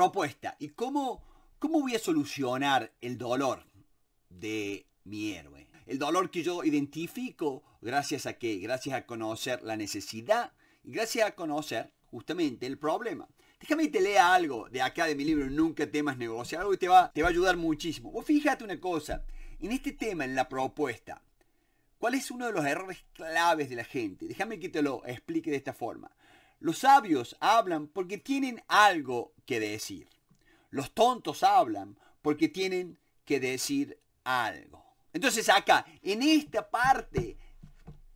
propuesta. ¿Y cómo, cómo voy a solucionar el dolor de mi héroe? El dolor que yo identifico gracias a qué? gracias a conocer la necesidad y gracias a conocer justamente el problema. Déjame que te lea algo de acá de mi libro Nunca temas negociar, algo que te va, te va a ayudar muchísimo. Vos fíjate una cosa, en este tema, en la propuesta, ¿cuál es uno de los errores claves de la gente? Déjame que te lo explique de esta forma. Los sabios hablan porque tienen algo que decir. Los tontos hablan porque tienen que decir algo. Entonces acá, en esta parte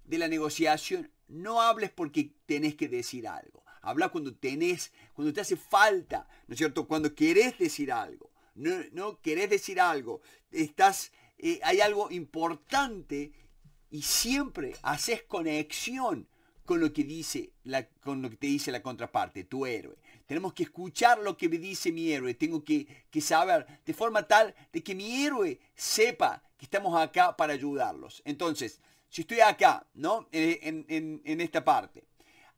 de la negociación, no hables porque tenés que decir algo. Habla cuando tenés, cuando te hace falta, ¿no es cierto? Cuando querés decir algo. No, querés decir algo. Estás, eh, hay algo importante y siempre haces conexión con lo que dice la, con lo que te dice la contraparte, tu héroe. Tenemos que escuchar lo que me dice mi héroe. Tengo que, que saber de forma tal de que mi héroe sepa que estamos acá para ayudarlos. Entonces, si estoy acá, ¿no? En, en esta parte.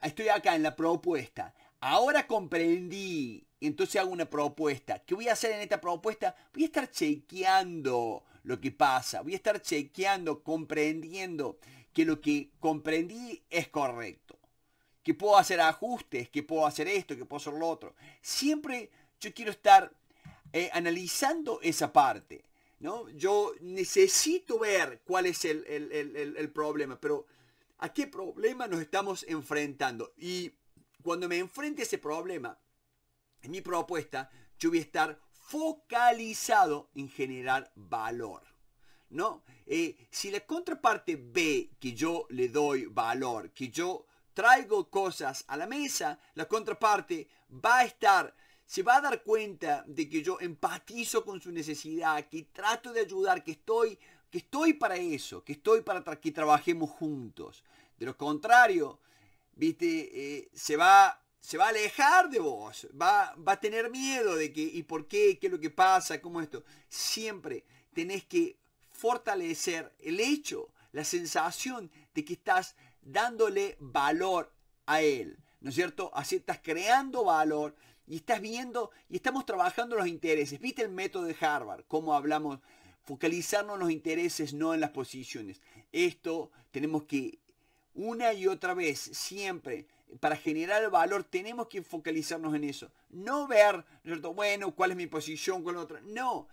Estoy acá en la propuesta. Ahora comprendí. Entonces hago una propuesta. ¿Qué voy a hacer en esta propuesta? Voy a estar chequeando lo que pasa. Voy a estar chequeando, comprendiendo que lo que comprendí es correcto, que puedo hacer ajustes, que puedo hacer esto, que puedo hacer lo otro. Siempre yo quiero estar eh, analizando esa parte. ¿no? Yo necesito ver cuál es el, problema, pero ¿a qué problema nos estamos enfrentando? Y cuando me enfrente ese problema, en mi propuesta, yo voy a estar focalizado en generar valor. ¿no? Eh, si la contraparte ve que yo le doy valor, que yo traigo cosas a la mesa, la contraparte va a estar, se va a dar cuenta de que yo empatizo con su necesidad, que trato de ayudar, que estoy, que estoy para eso, que estoy para que trabajemos juntos. De lo contrario, viste, eh, se va se va a alejar de vos, va, va, a tener miedo de que, ¿y por qué? ¿Qué es lo que pasa? ¿Cómo esto? Siempre tenés que fortalecer el hecho, la sensación de que estás dándole valor a él, ¿no es cierto? Así estás creando valor y estás viendo y estamos trabajando los intereses. ¿Viste el método de Harvard? Cómo hablamos, focalizarnos en los intereses, no en las posiciones. Esto tenemos que una y otra vez, siempre, para generar valor, tenemos que focalizarnos en eso. No ver, ¿no es cierto? bueno, cuál es mi posición, con es otra. No,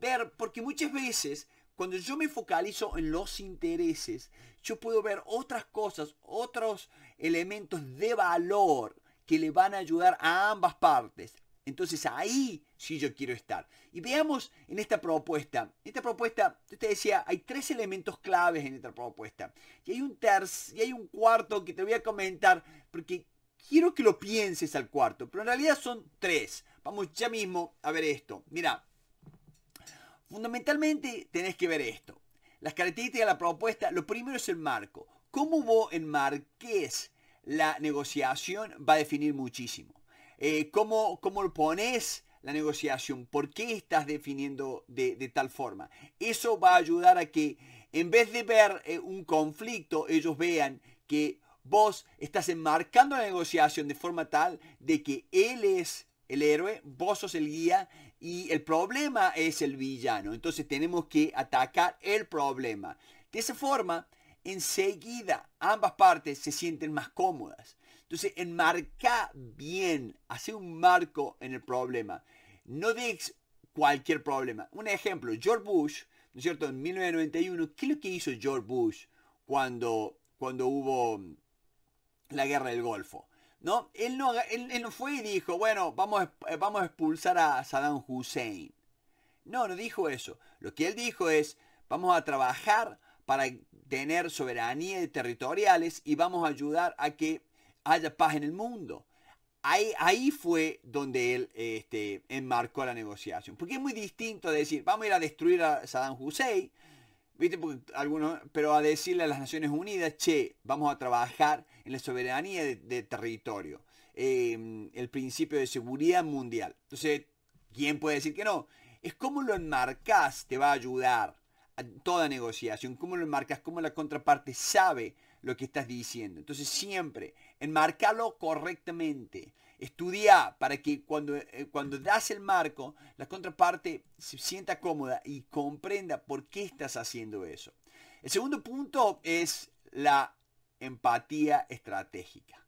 ver, porque muchas veces cuando yo me focalizo en los intereses, yo puedo ver otras cosas, otros elementos de valor que le van a ayudar a ambas partes. Entonces ahí sí yo quiero estar. Y veamos en esta propuesta. Esta propuesta, yo te decía, hay tres elementos claves en esta propuesta. Y hay un tercer, y hay un cuarto que te voy a comentar porque quiero que lo pienses al cuarto. Pero en realidad son tres. Vamos ya mismo a ver esto. Mira, Fundamentalmente tenés que ver esto. Las características de la propuesta, lo primero es el marco. Cómo vos enmarques la negociación va a definir muchísimo. Eh, cómo, lo pones la negociación, por qué estás definiendo de, tal forma. Eso va a ayudar a que en vez de ver eh, un conflicto, ellos vean que vos estás enmarcando la negociación de forma tal de que él es el héroe, vos sos el guía y el problema es el villano. Entonces tenemos que atacar el problema. De esa forma, enseguida ambas partes se sienten más cómodas. Entonces, enmarca mm. bien, hace un marco en el problema. No digas cualquier problema. Un ejemplo, George Bush, ¿no es cierto? En 1991, ¿qué es lo que hizo George Bush cuando, cuando hubo la guerra del Golfo? ¿no? Él no, él, no fue y dijo, bueno, vamos, eh, vamos a expulsar a Saddam Hussein. No, no dijo eso. Lo que él dijo es, vamos a trabajar para tener soberanía territoriales y vamos a ayudar a que haya paz en el mundo. Ahí, ahí fue donde él este, enmarcó la negociación. Porque es muy distinto decir, vamos a ir a destruir a Saddam Hussein, ¿Viste? algunos, pero a decirle a las Naciones Unidas, che, vamos a trabajar en la soberanía de, territorio, em, el principio de seguridad mundial. Entonces, ¿quién puede decir que no? Es cómo lo enmarcas te va a ayudar a toda negociación, cómo lo enmarcas, cómo la contraparte sabe lo que estás diciendo. Entonces siempre, enmarcarlo correctamente. Estudia para que cuando, eh, cuando das el marco, la contraparte se sienta cómoda y comprenda por qué estás haciendo eso. El segundo punto es la empatía estratégica.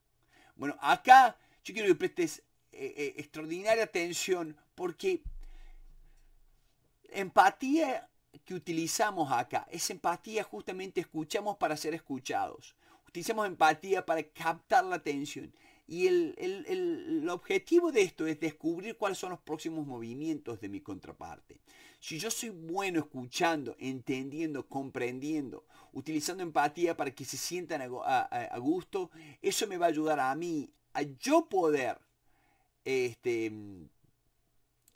Bueno, acá yo quiero que prestes eh, eh, extraordinaria atención porque empatía que utilizamos acá. Es empatía, justamente escuchamos para ser escuchados. Utilizamos empatía para captar la atención. Y el, el, objetivo de esto es descubrir cuáles son los próximos movimientos de mi contraparte. Si yo soy bueno escuchando, entendiendo, comprendiendo, utilizando empatía para que se sientan a, a gusto, eso me va a ayudar a mí, a yo poder este,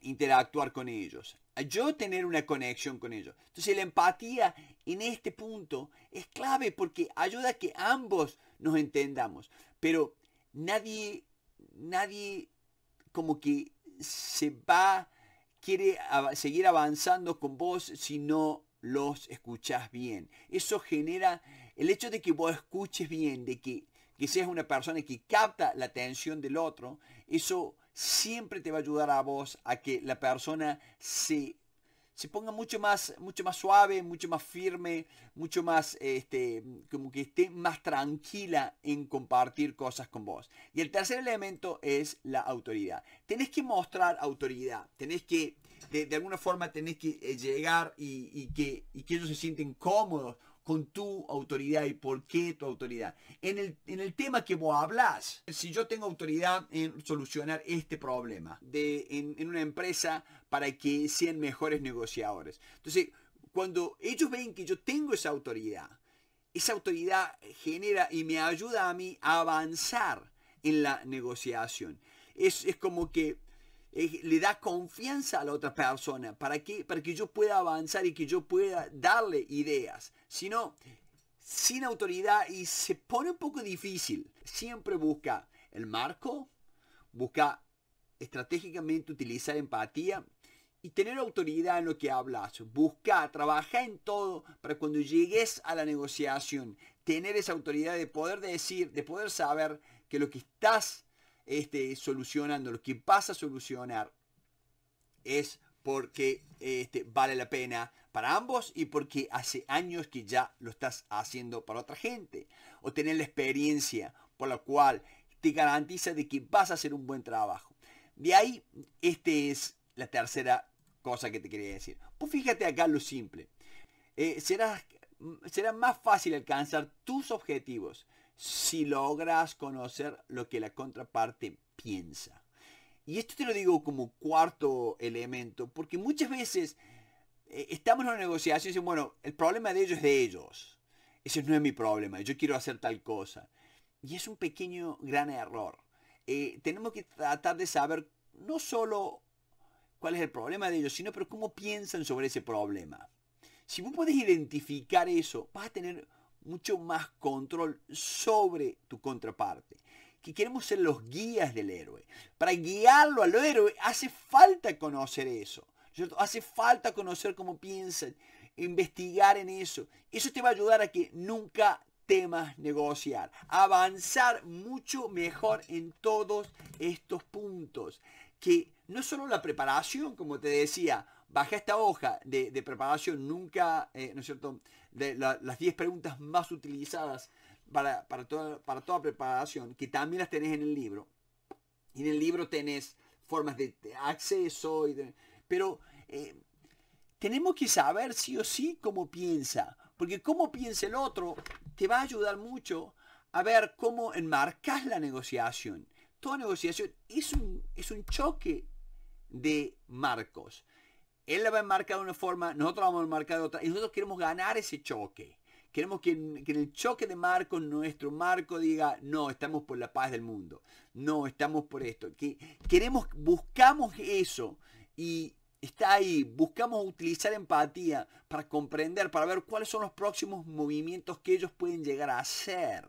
interactuar con ellos, yo tener una conexión con ellos. Entonces la empatía en este punto es clave porque ayuda a que ambos nos entendamos. Pero nadie, nadie como que se va, quiere seguir avanzando con vos si no los escuchás bien. Eso genera el hecho de que vos escuches bien, de que, que seas una persona que capta la atención del otro, eso siempre te va a ayudar a vos a que la persona se, se ponga mucho más, mucho más suave, mucho más firme, mucho más, este, como que esté más tranquila en compartir cosas con vos. Y el tercer elemento es la autoridad. Tenés que mostrar autoridad, tenés que, de, alguna forma tenés que eh, llegar y, que, y que ellos se sienten cómodos con tu autoridad y por qué tu autoridad. En el, en el tema que vos hablas, si yo tengo autoridad en solucionar este problema de, en, una empresa para que sean mejores negociadores. Entonces, cuando ellos ven que yo tengo esa autoridad, esa autoridad genera y me ayuda a mí a avanzar en la negociación. Es, es como que le da confianza a la otra persona para que, para que yo pueda avanzar y que yo pueda darle ideas. Si no, sin autoridad y se pone un poco difícil. Siempre busca el marco, busca estratégicamente utilizar empatía y tener autoridad en lo que hablas. Busca, trabaja en todo para cuando llegues a la negociación, tener esa autoridad de poder decir, de poder saber que lo que estás este, solucionando lo que vas a solucionar es porque este, vale la pena para ambos y porque hace años que ya lo estás haciendo para otra gente. O tener la experiencia por la cual te garantiza de que vas a hacer un buen trabajo. De ahí, esta es la tercera cosa que te quería decir. Pues fíjate acá lo simple. Eh, será, será más fácil alcanzar tus objetivos si logras conocer lo que la contraparte piensa. Y esto te lo digo como cuarto elemento, porque muchas veces eh, estamos en una negociación y dicen, bueno, el problema de ellos es de ellos. Ese no es mi problema, yo quiero hacer tal cosa. Y es un pequeño gran error. Eh, tenemos que tratar de saber no solo cuál es el problema de ellos, sino pero cómo piensan sobre ese problema. Si vos podés identificar eso, vas a tener mucho más control sobre tu contraparte. Que queremos ser los guías del héroe. Para guiarlo al héroe hace falta conocer eso. ¿cierto? Hace falta conocer cómo piensan, investigar en eso. Eso te va a ayudar a que nunca temas negociar, avanzar mucho mejor en todos estos puntos, que no solo la preparación, como te decía, baja esta hoja de, preparación, nunca, eh, ¿no es cierto?, de las 10 preguntas más utilizadas para, para, toda, para toda preparación, que también las tenés en el libro. Y en el libro tenés formas de, acceso, pero eh, tenemos que saber sí o sí cómo piensa, porque cómo piensa el otro te va a ayudar mucho a ver cómo enmarcas la negociación. Toda negociación es un, es un choque de marcos. Él la va a enmarcar de una forma, nosotros vamos a enmarcar de otra, y nosotros queremos ganar ese choque. Queremos que, en el choque de marcos nuestro marco diga, no, estamos por la paz del mundo, no, estamos por esto. Que, queremos, buscamos eso y está ahí. Buscamos utilizar empatía para comprender, para ver cuáles son los próximos movimientos que ellos pueden llegar a hacer.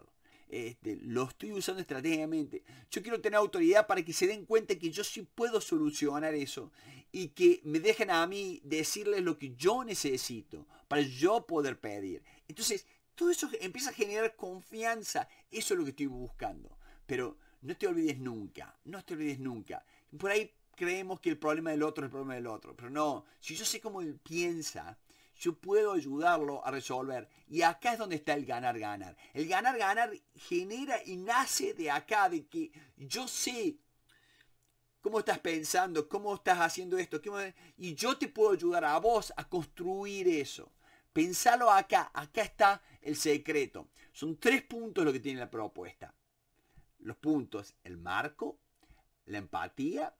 Este, lo estoy usando estratégicamente. Yo quiero tener autoridad para que se den cuenta que yo sí puedo solucionar eso y que me dejen a mí decirles lo que yo necesito para yo poder pedir. Entonces, todo eso empieza a generar confianza. Eso es lo que estoy buscando. Pero no te olvides nunca, no te olvides nunca. Por ahí creemos que el problema del otro es el problema del otro. Pero no, si yo sé cómo él piensa, yo puedo ayudarlo a resolver. Y acá es donde está el ganar-ganar. El ganar-ganar genera y nace de acá, de que yo sé cómo estás pensando, cómo estás haciendo esto, y yo te puedo ayudar a vos a construir eso. Pensalo acá, acá está el secreto. Son tres puntos lo que tiene la propuesta. Los puntos, el marco, la empatía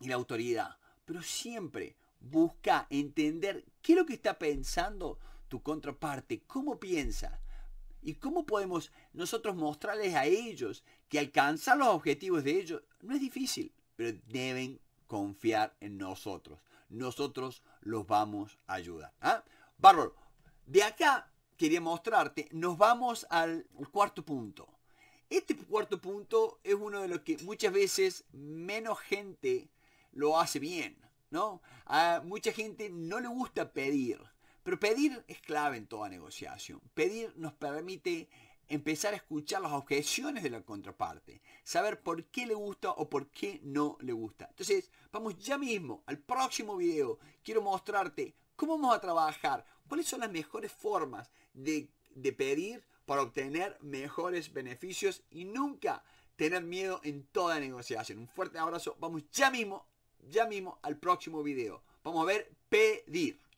y la autoridad, pero siempre busca entender qué es lo que está pensando tu contraparte, cómo piensa y cómo podemos nosotros mostrarles a ellos que alcanzar los objetivos de ellos no es difícil, pero deben confiar en nosotros. Nosotros los vamos a ayudar. ¿ah? de acá quería mostrarte, nos vamos al cuarto punto. Este cuarto punto es uno de los que muchas veces menos gente lo hace bien, ¿no? A mucha gente no le gusta pedir, pero pedir es clave en toda negociación. Pedir nos permite empezar a escuchar las objeciones de la contraparte, saber por qué le gusta o por qué no le gusta. Entonces, vamos ya mismo al próximo video. Quiero mostrarte cómo vamos a trabajar, cuáles son las mejores formas de, de pedir para obtener mejores beneficios y nunca tener miedo en toda negociación. Un fuerte abrazo. Vamos ya mismo ya mismo al próximo video. Vamos a ver pedir.